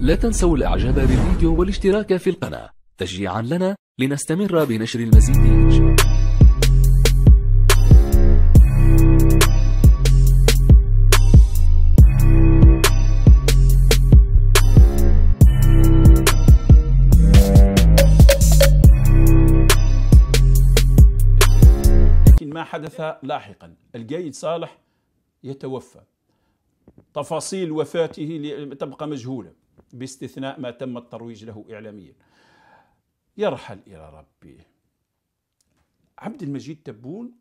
لا تنسوا الاعجاب بالفيديو والاشتراك في القناة تشجيعا لنا لنستمر بنشر المزيد ما حدث لاحقا القايد صالح يتوفى تفاصيل وفاته تبقى مجهوله باستثناء ما تم الترويج له إعلاميا يرحل إلى ربه عبد المجيد تبون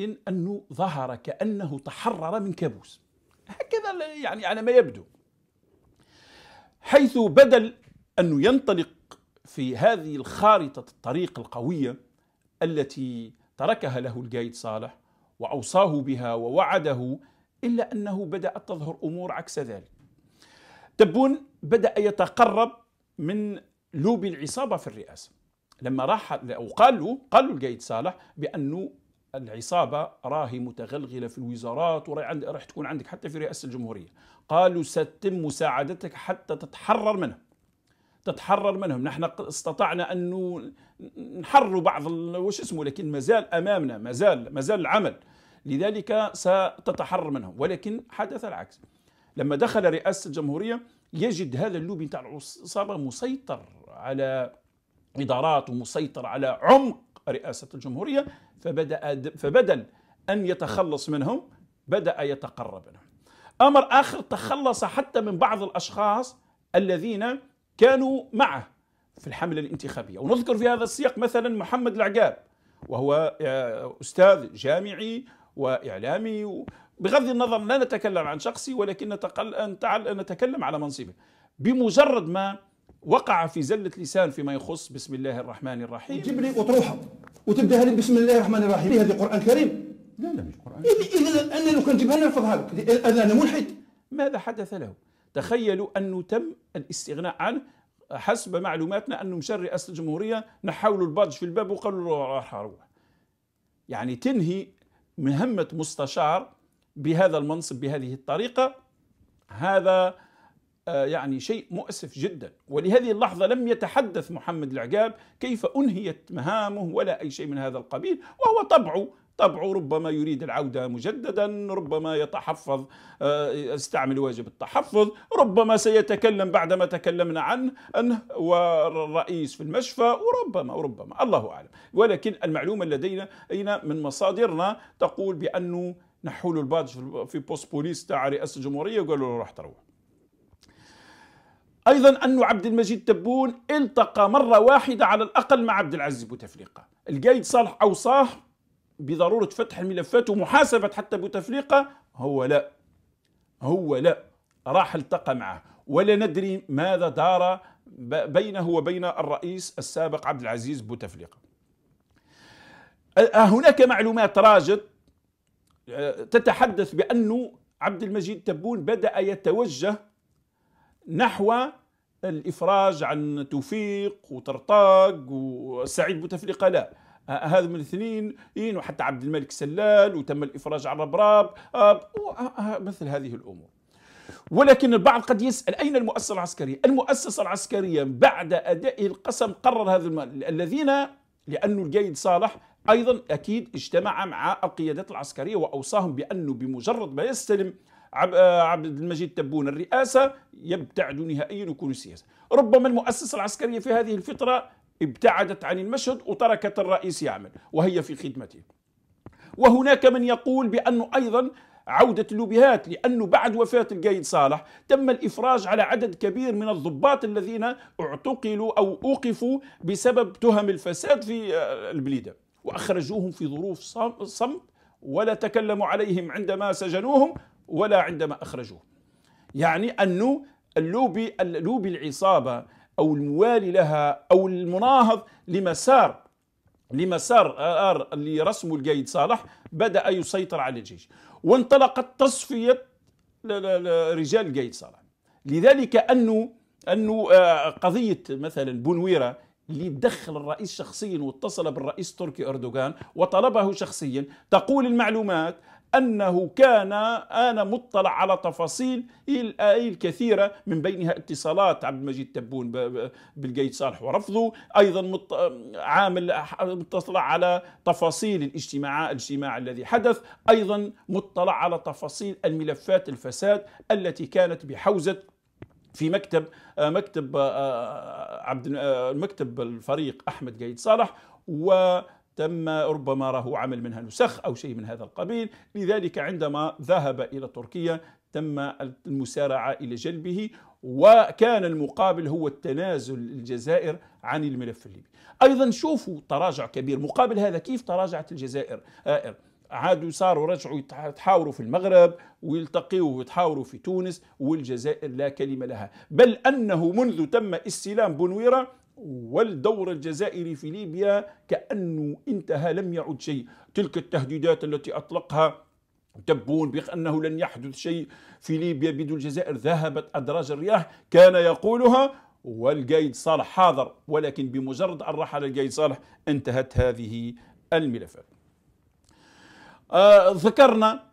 إن أنه ظهر كأنه تحرر من كابوس هكذا يعني على ما يبدو حيث بدل أنه ينطلق في هذه الخارطة الطريق القوية التي تركها له القايد صالح وأوصاه بها ووعده إلا أنه بدأت تظهر أمور عكس ذلك تبون بدأ يتقرب من لوب العصابة في الرئاسة لما راح وقالوا قالوا القايد صالح بأنه العصابة راهي متغلغلة في الوزارات وراح تكون عندك حتى في رئاسة الجمهورية قالوا ستتم مساعدتك حتى تتحرر منهم تتحرر منهم نحن استطعنا أن نحرر بعض وش اسمه لكن مازال أمامنا مازال مازال العمل لذلك ستتحرر منهم ولكن حدث العكس لما دخل رئاسة الجمهورية يجد هذا اللوبي نتاع العصابه مسيطر على ادارات ومسيطر على عمق رئاسه الجمهوريه فبدا فبدل ان يتخلص منهم بدا يتقرب لهم. امر اخر تخلص حتى من بعض الاشخاص الذين كانوا معه في الحمله الانتخابيه ونذكر في هذا السياق مثلا محمد العقاب وهو آه، استاذ جامعي واعلامي بغض النظر لا نتكلم عن شخصي ولكن نتكلم على منصبه بمجرد ما وقع في زلة لسان فيما يخص بسم الله الرحمن الرحيم جبني لي وتروحها وتبداها لي بسم الله الرحمن الرحيم هذه القرآن الكريم لا لا مش القرآن إذا أنا لو كان جبهنا لي نرفضها لك أنا ملحد ماذا حدث له؟ تخيلوا أنه تم الاستغناء عنه حسب معلوماتنا أنه مشري رئاسة الجمهورية نحاول البادج في الباب وقالوا له راح أروح يعني تنهي مهمة مستشار بهذا المنصب بهذه الطريقه هذا آه، يعني شيء مؤسف جدا ولهذه اللحظة لم يتحدث محمد العقاب كيف أنهيت مهامه ولا أي شيء من هذا القبيل وهو طبعه طبعه ربما يريد العودة مجددا ربما يتحفظ استعمل آه، واجب التحفظ ربما سيتكلم بعدما تكلمنا عنه أنه والرئيس في المشفى وربما وربما الله أعلم ولكن المعلومة لدينا من مصادرنا تقول بأنه نحوا له البادج في بوست بوليس تاع رئاسه الجمهوريه وقالوا له راح تروح ايضا انه عبد المجيد تبون التقى مره واحده على الاقل مع عبد العزيز بوتفليقه القايد صالح اوصاه بضروره فتح الملفات ومحاسبه حتى بوتفليقه هو لا هو لا راح التقى معه ولا ندري ماذا دار بينه وبين الرئيس السابق عبد العزيز بوتفليقه هناك معلومات راجت تتحدث بأن عبد المجيد تبون بدأ يتوجه نحو الإفراج عن توفيق وطرطاق وسعيد بوتفليقة لا هذا من الاثنين وحتى عبد الملك سلال وتم الإفراج عن ربراب مثل هذه الأمور ولكن البعض قد يسأل أين المؤسسة العسكرية؟ المؤسسة العسكرية بعد أداء القسم قرر هذا المال الذين لأن الجيد صالح أيضا أكيد اجتمع مع القيادات العسكرية وأوصاهم بأنه بمجرد ما يستلم آه، عبد المجيد تبون الرئاسة يبتعدوا نهائيا ويكونوا سياسة ربما المؤسسة العسكرية في هذه الفترة ابتعدت عن المشهد وتركت الرئيس يعمل وهي في خدمته وهناك من يقول بأنه أيضا عودة اللوبيهات لأنه بعد وفاة القايد صالح تم الإفراج على عدد كبير من الضباط الذين اعتقلوا أو أوقفوا بسبب تهم الفساد في آه، البليده وأخرجوهم في ظروف صمت ولا تكلموا عليهم عندما سجنوهم ولا عندما أخرجوهم يعني أنه اللوبي, اللوبي العصابة أو الموالي لها أو المناهض لمسار لمسار اللي رسمه القايد صالح بدأ يسيطر على الجيش وانطلقت تصفية رجال القايد صالح لذلك أنه أنه آه، قضية مثلا بنويرة اللي دخل الرئيس شخصيا واتصل بالرئيس التركي أردوغان وطلبه شخصيا تقول المعلومات أنه كان أنا مطلع على تفاصيل آه، الكثيرة من بينها اتصالات عبد المجيد تبون بالجيد صالح ورفضه أيضا عامل مطلع على تفاصيل الاجتماع الاجتماع الذي حدث أيضا مطلع على تفاصيل الملفات الفساد التي كانت بحوزة في مكتب آه، مكتب آه، آه، عبد مكتب الفريق احمد قايد صالح و تم ربما راه عمل منها نسخ او شيء من هذا القبيل، لذلك عندما ذهب الى تركيا تم المسارعه الى جلبه وكان المقابل هو التنازل الجزائر عن الملف الليبي. ايضا شوفوا تراجع كبير، مقابل هذا كيف تراجعت الجزائر؟ عادوا صاروا رجعوا يتحاوروا في المغرب ويلتقيوا ويتحاوروا في تونس والجزائر لا كلمة لها بل أنه منذ تم استلام بنويرة والدور الجزائري في ليبيا كأنه انتهى لم يعد شيء تلك التهديدات التي أطلقها تبون بأنه لن يحدث شيء في ليبيا بدون الجزائر ذهبت أدراج الرياح كان يقولها والقايد صالح حاضر ولكن بمجرد أن رحل القايد صالح انتهت هذه الملفات آه، ذكرنا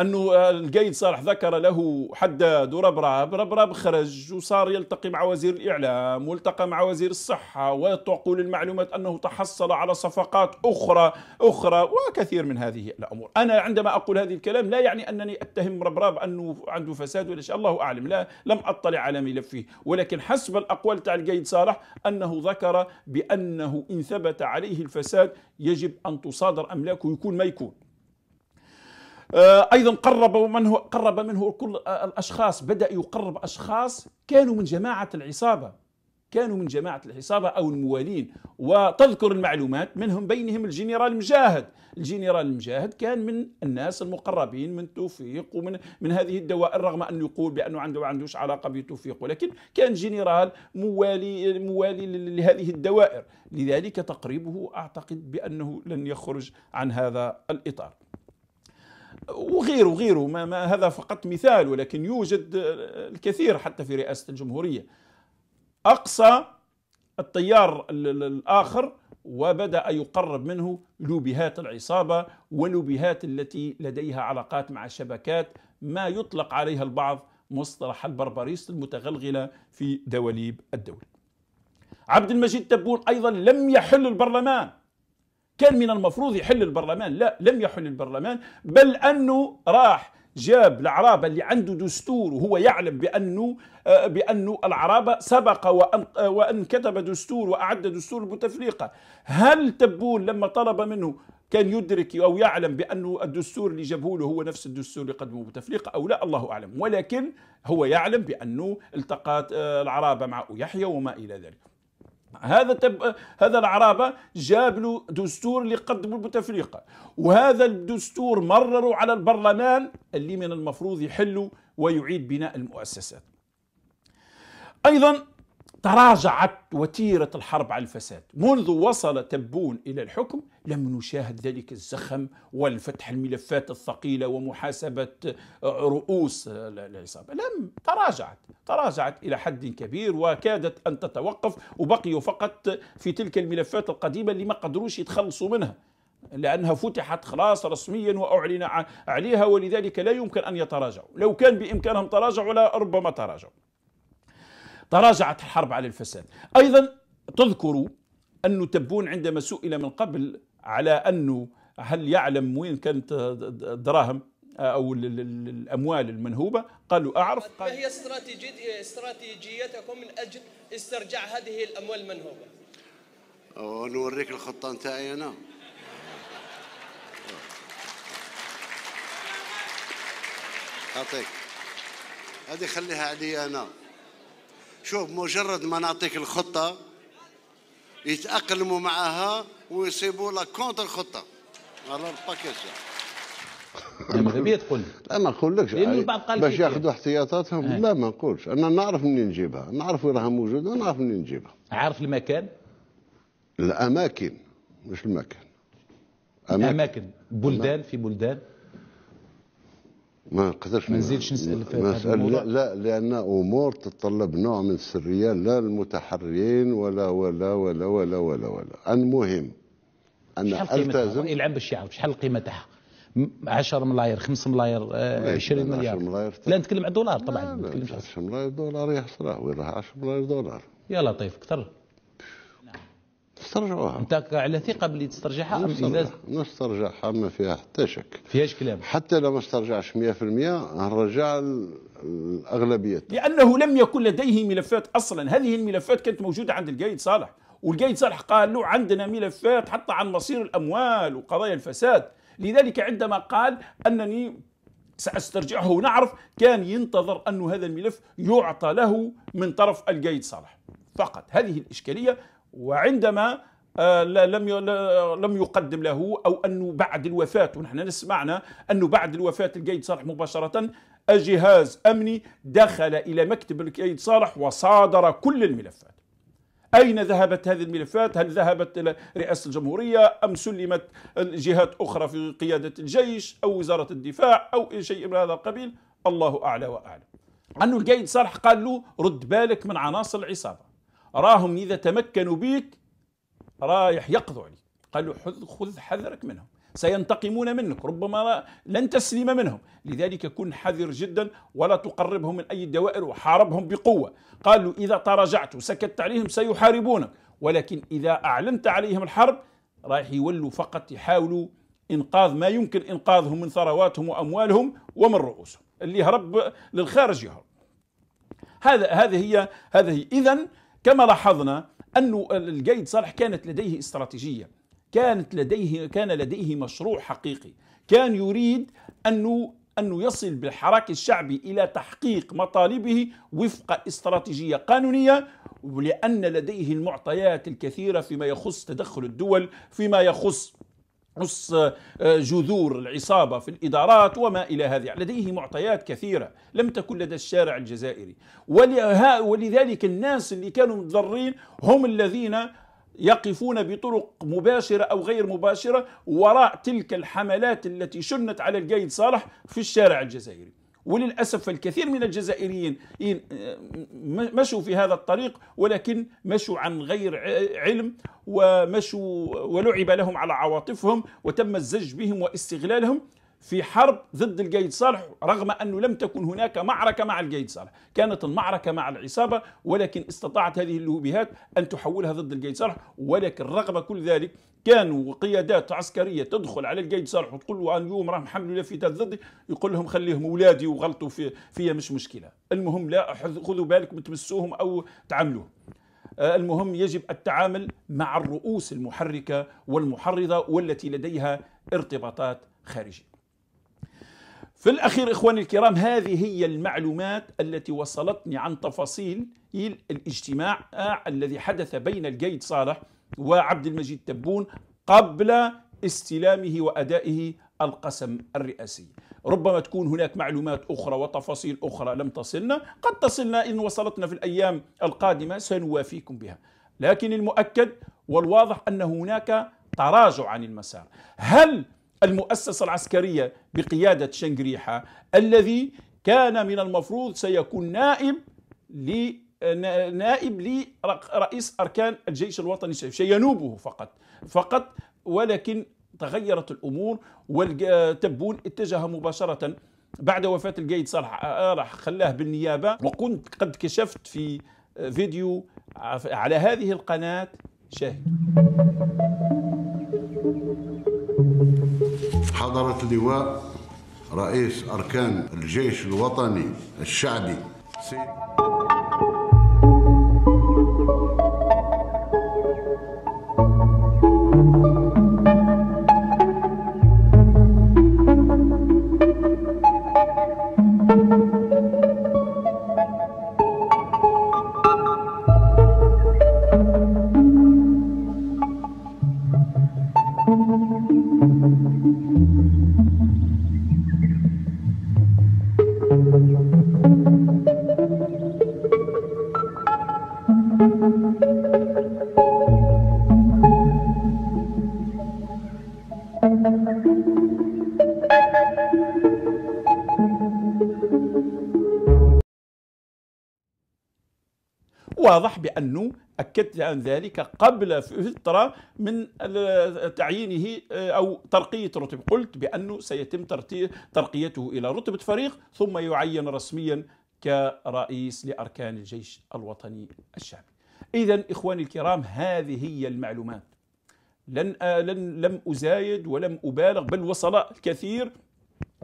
انه آه، القايد صالح ذكر له حداد وربراب ربراب خرج وصار يلتقي مع وزير الاعلام والتقى مع وزير الصحه وتقول المعلومات انه تحصل على صفقات اخرى اخرى وكثير من هذه الامور انا عندما اقول هذه الكلام لا يعني انني اتهم ربراب انه عنده فساد ولا شيء الله اعلم لا لم اطلع على ملفه ولكن حسب الاقوال تاع القايد صالح انه ذكر بانه ان ثبت عليه الفساد يجب ان تصادر املاكه يكون ما يكون آه، ايضا من منه قرب منه كل آه، الاشخاص بدا يقرب اشخاص كانوا من جماعه العصابه كانوا من جماعه العصابه او الموالين وتذكر المعلومات منهم بينهم الجنرال مجاهد الجنرال المجاهد كان من الناس المقربين من توفيق ومن من هذه الدوائر رغم انه يقول بانه عنده ما عندوش علاقه بتوفيق ولكن كان جنرال موالي موالي لهذه الدوائر لذلك تقريبه اعتقد بانه لن يخرج عن هذا الاطار وغيره وغيره ما, ما هذا فقط مثال ولكن يوجد الكثير حتى في رئاسة الجمهورية أقصى التيار الآخر وبدأ يقرب منه لوبيهات العصابة ولوبيهات التي لديها علاقات مع الشبكات ما يطلق عليها البعض مصطلح البربريست المتغلغلة في دواليب الدولة عبد المجيد تبون أيضا لم يحل البرلمان كان من المفروض يحل البرلمان لا لم يحل البرلمان بل أنه راح جاب العرابة اللي عنده دستور وهو يعلم بأنه آه، بأنه العرابة سبق وأن, آه، وأن كتب دستور وأعد دستور بوتفليقة هل تبون لما طلب منه كان يدرك أو يعلم بأنه الدستور اللي جابه له هو نفس الدستور اللي قدمه بوتفليقة أو لا الله أعلم ولكن هو يعلم بأنه التقى آه، العرابة مع يحيى وما إلى ذلك هذا تب... هذا العرابه جاب له دستور اللي قدمه البوتفليقه وهذا الدستور مرروا على البرلمان اللي من المفروض يحلوا ويعيد بناء المؤسسات ايضا تراجعت وتيره الحرب على الفساد منذ وصل تبون الى الحكم لم نشاهد ذلك الزخم والفتح الملفات الثقيلة ومحاسبة آه، رؤوس آه، العصابة لم تراجعت تراجعت إلى حد كبير وكادت أن تتوقف وبقيوا فقط في تلك الملفات القديمة اللي ما قدروش يتخلصوا منها لأنها فتحت خلاص رسميا وأعلن عليها ولذلك لا يمكن أن يتراجعوا لو كان بإمكانهم تراجعوا لا ربما تراجعوا تراجعت الحرب على الفساد أيضا تذكروا أن تبون عندما سئل من قبل على أنه هل يعلم وين كانت الدراهم آه، او الاموال المنهوبه قالوا اعرف ما هي استراتيجية استراتيجيتكم من اجل استرجاع هذه الاموال المنهوبه نوريك الخطه نتاعي انا اعطيك هذه خليها علي انا شوف مجرد ما نعطيك الخطه يتاقلموا معها ويصيبوا لا كونتر خطه على الباكيج ماذا تقول لا ما نقولكش باش ياخذوا احتياطاتهم إيه. لا ما نقولش انا نعرف منين نجيبها نعرف وين راها موجوده ونعرف منين نجيبها عارف المكان الاماكن مش المكان اماكن, أماكن. بلدان في بلدان ما نقدرش ما نزيدش نسال في هذا الموضوع لا, لا لان امور تتطلب نوع من السريه لا المتحررين ولا ولا ولا ولا ولا ولا المهم أن ألتزم يلعب بالشعب شحال القيمه تاعها 10 ملاير 5 ملاير 20 مليار 10 ملاير لا نتكلم على الدولار طبعا ما نتكلمش 10 ملاير دولار يحصل وين راه 10 ملاير دولار يا لطيف كثر تسترجعوها انت على ثقه باللي تسترجعها ام نسترجعها ما فيها حتى شك فيهاش كلام حتى لو ما استرجعش 100% نرجع الاغلبيه لانه لم يكن لديه ملفات اصلا هذه الملفات كانت موجوده عند القايد صالح والقايد صالح قال له عندنا ملفات حتى عن مصير الأموال وقضايا الفساد لذلك عندما قال أنني سأسترجعه ونعرف كان ينتظر أن هذا الملف يعطى له من طرف القايد صالح فقط هذه الإشكالية وعندما آه، لم لم يقدم له او انه بعد الوفاه ونحن نسمعنا انه بعد الوفاه القيد صالح مباشره جهاز امني دخل الى مكتب القيد صالح وصادر كل الملفات أين ذهبت هذه الملفات هل ذهبت إلى رئاسة الجمهورية أم سلمت الجهات أخرى في قيادة الجيش أو وزارة الدفاع أو شيء من هذا القبيل الله أعلى وأعلم أنه القايد صالح قال له رد بالك من عناصر العصابة راهم إذا تمكنوا بك رايح يقضوا عليك قال له خذ حذرك منهم سينتقمون منك ربما لن تسلم منهم لذلك كن حذر جدا ولا تقربهم من أي دوائر وحاربهم بقوة قالوا إذا تراجعت وسكت عليهم سيحاربونك ولكن إذا أعلنت عليهم الحرب رايح يولوا فقط يحاولوا إنقاذ ما يمكن إنقاذهم من ثرواتهم وأموالهم ومن رؤوسهم اللي هرب للخارج يهرب هذا هذه هي هذه إذا كما لاحظنا أن القايد صالح كانت لديه استراتيجية كانت لديه كان لديه مشروع حقيقي كان يريد أنه أنه يصل بالحراك الشعبي إلى تحقيق مطالبه وفق استراتيجية قانونية ولأن لديه المعطيات الكثيرة فيما يخص تدخل الدول فيما يخص آه، جذور العصابة في الإدارات وما إلى هذه لديه معطيات كثيرة لم تكن لدى الشارع الجزائري ولذلك الناس اللي كانوا متضررين هم الذين يقفون بطرق مباشرة أو غير مباشرة وراء تلك الحملات التي شنت على القايد صالح في الشارع الجزائري وللأسف الكثير من الجزائريين مشوا في هذا الطريق ولكن مشوا عن غير علم ومشوا ولعب لهم على عواطفهم وتم الزج بهم واستغلالهم في حرب ضد الجيد صالح رغم أنه لم تكن هناك معركة مع الجيد صالح كانت المعركة مع العصابة ولكن استطاعت هذه اللوبيهات أن تحولها ضد الجيد صالح ولكن رغم كل ذلك كانوا قيادات عسكرية تدخل على الجيد صالح وتقول له اليوم راهم حملوا لافتات ضدي يقول لهم خليهم أولادي وغلطوا في فيها مش مشكلة المهم لا خذوا بالكم تمسوهم أو تعاملوهم آه، المهم يجب التعامل مع الرؤوس المحركة والمحرضة والتي لديها ارتباطات خارجية في الأخير إخواني الكرام هذه هي المعلومات التي وصلتني عن تفاصيل الاجتماع آه، الذي حدث بين الجيد صالح وعبد المجيد تبون قبل استلامه وأدائه القسم الرئاسي ربما تكون هناك معلومات أخرى وتفاصيل أخرى لم تصلنا قد تصلنا إن وصلتنا في الأيام القادمة سنوافيكم بها لكن المؤكد والواضح أن هناك تراجع عن المسار هل المؤسسة العسكرية بقيادة شنقريحة الذي كان من المفروض سيكون نائب نائب لرئيس أركان الجيش الوطني الشريف سينوبه فقط فقط ولكن تغيرت الأمور والتبون اتجه مباشرة بعد وفاة القيد صالح آه، راح خلاه بالنيابة وكنت قد كشفت في فيديو على هذه القناة شاهد حضرة اللواء رئيس أركان الجيش الوطني الشعبي سيد واضح بأنه أكدت عن ذلك قبل فترة من تعيينه آه، أو ترقية رتب قلت بأنه سيتم ترقيته إلى رتبة فريق ثم يعين رسميا كرئيس لأركان الجيش الوطني الشعبي إذا إخواني الكرام هذه هي المعلومات لن لن لم ازايد ولم ابالغ بل وصل الكثير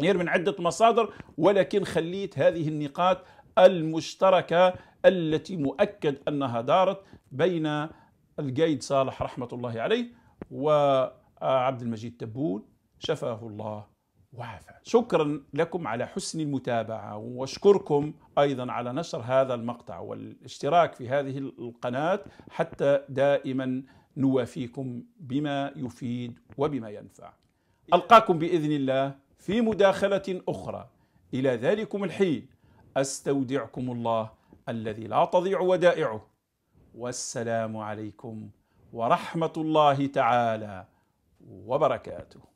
غير من عده مصادر ولكن خليت هذه النقاط المشتركه التي مؤكد انها دارت بين القايد صالح رحمه الله عليه وعبد المجيد تبون شفاه الله وعافاه. شكرا لكم على حسن المتابعة واشكركم أيضا على نشر هذا المقطع والاشتراك في هذه القناة حتى دائما نوافيكم بما يفيد وبما ينفع ألقاكم بإذن الله في مداخلة أخرى إلى ذلكم الحين أستودعكم الله الذي لا تضيع ودائعه والسلام عليكم ورحمة الله تعالى وبركاته